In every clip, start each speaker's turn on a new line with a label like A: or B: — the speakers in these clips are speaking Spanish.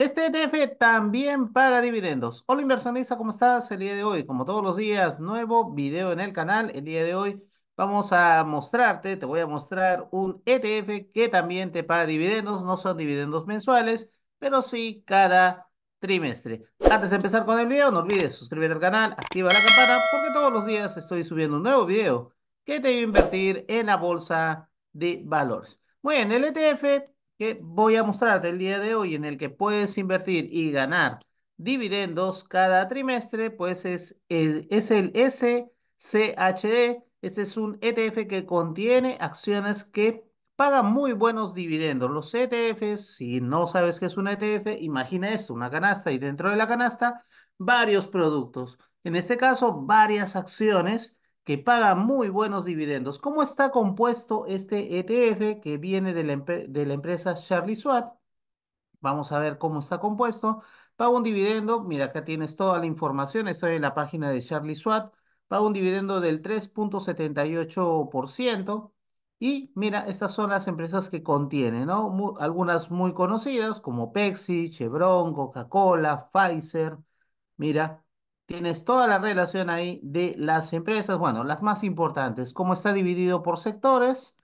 A: Este ETF también paga dividendos. Hola inversionista, ¿cómo estás? El día de hoy, como todos los días, nuevo video en el canal. El día de hoy vamos a mostrarte, te voy a mostrar un ETF que también te paga dividendos. No son dividendos mensuales, pero sí cada trimestre. Antes de empezar con el video, no olvides suscribirte al canal, activa la campana, porque todos los días estoy subiendo un nuevo video que te va a invertir en la bolsa de valores. Muy bien, el ETF que voy a mostrarte el día de hoy en el que puedes invertir y ganar dividendos cada trimestre, pues es, el, es el SCHE. Este es un ETF que contiene acciones que pagan muy buenos dividendos. Los ETFs, si no sabes qué es un ETF, imagina esto, una canasta y dentro de la canasta varios productos. En este caso, varias acciones que paga muy buenos dividendos. ¿Cómo está compuesto este ETF que viene de la, empresa Charlie Swat? Vamos a ver cómo está compuesto. Paga un dividendo, mira, acá tienes toda la información, estoy en la página de Charlie Swat. Paga un dividendo del 3.78%. Y mira, estas son las empresas que contiene, ¿no? algunas muy conocidas como Pepsi, Chevron, Coca-Cola, Pfizer. Mira, Tienes toda la relación ahí de las empresas, bueno, las más importantes. ¿Cómo está dividido por sectores?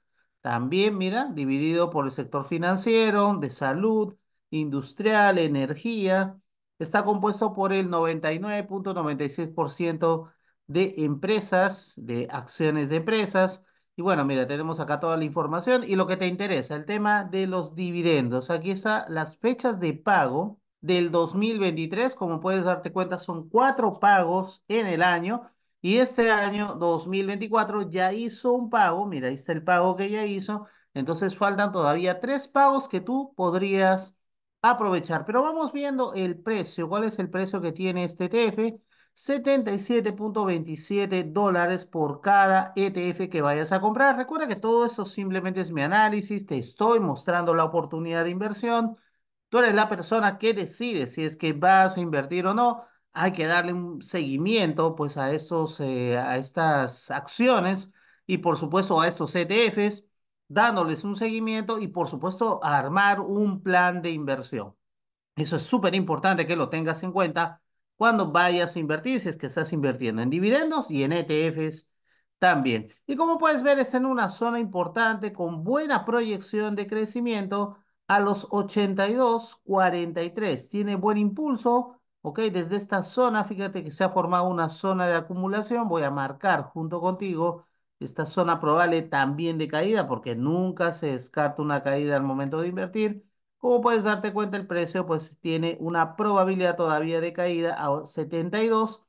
A: También, mira, dividido por el sector financiero, de salud, industrial, energía. Está compuesto por el 99.96% de empresas, de acciones de empresas. Y bueno, mira, tenemos acá toda la información y lo que te interesa, el tema de los dividendos. Aquí están las fechas de pago del 2023. Como puedes darte cuenta, son cuatro pagos en el año. Y este año 2024 ya hizo un pago. Mira, ahí está el pago que ya hizo. Entonces faltan todavía tres pagos que tú podrías aprovechar. Pero vamos viendo el precio. ¿Cuál es el precio que tiene este e ETF? 77.27 dólares por cada ETF que vayas a comprar. Recuerda que todo eso simplemente es mi análisis. Te estoy mostrando la oportunidad de inversión eres la persona que decide si es que vas a invertir o no. Hay que darle un seguimiento pues a, esos eh, a estas acciones y por supuesto a estos ETFs, dándoles un seguimiento y por supuesto armar un plan de inversión. Eso es súper importante que lo tengas en cuenta cuando vayas a invertir, si es que estás invirtiendo en dividendos y en ETFs también. Y como puedes ver, está en una zona importante con buena proyección de crecimiento a los 82, 43. Tiene buen impulso, ¿ok? Desde esta zona, fíjate que se ha formado una zona de acumulación. Voy a marcar junto contigo esta zona probable también de caída, porque nunca se descarta una caída al momento de invertir. Como puedes darte cuenta, el precio pues tiene una probabilidad todavía de caída a 72,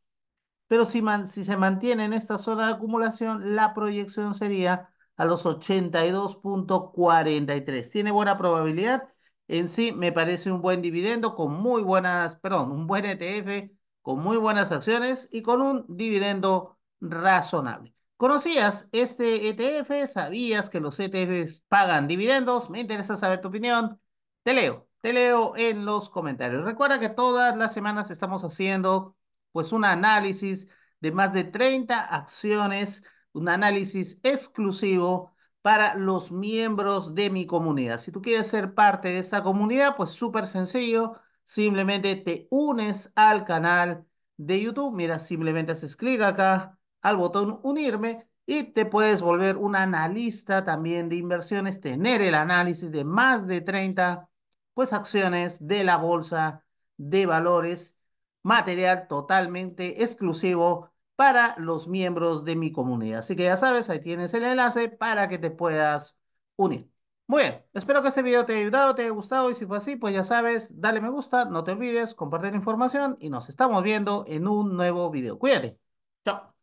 A: pero si, si se mantiene en esta zona de acumulación, la proyección sería a los 82.43. Tiene buena probabilidad. En sí, me parece un buen dividendo con muy buenas, perdón, un buen ETF con muy buenas acciones y con un dividendo razonable. ¿Conocías este ETF? ¿Sabías que los ETFs pagan dividendos? Me interesa saber tu opinión. Te leo, te leo en los comentarios. Recuerda que todas las semanas estamos haciendo pues un análisis de más de 30 acciones un análisis exclusivo para los miembros de mi comunidad. Si tú quieres ser parte de esta comunidad, pues súper sencillo, simplemente te unes al canal de YouTube. Mira, simplemente haces clic acá al botón unirme y te puedes volver un analista también de inversiones, tener el análisis de más de 30 pues acciones de la bolsa de valores, material totalmente exclusivo para los miembros de mi comunidad. Así que ya sabes, ahí tienes el enlace para que te puedas unir. Muy bien, espero que este video te haya ayudado, te haya gustado y si fue así, pues ya sabes, dale me gusta, no te olvides, compartir la información y nos estamos viendo en un nuevo video. Cuídate. Chao.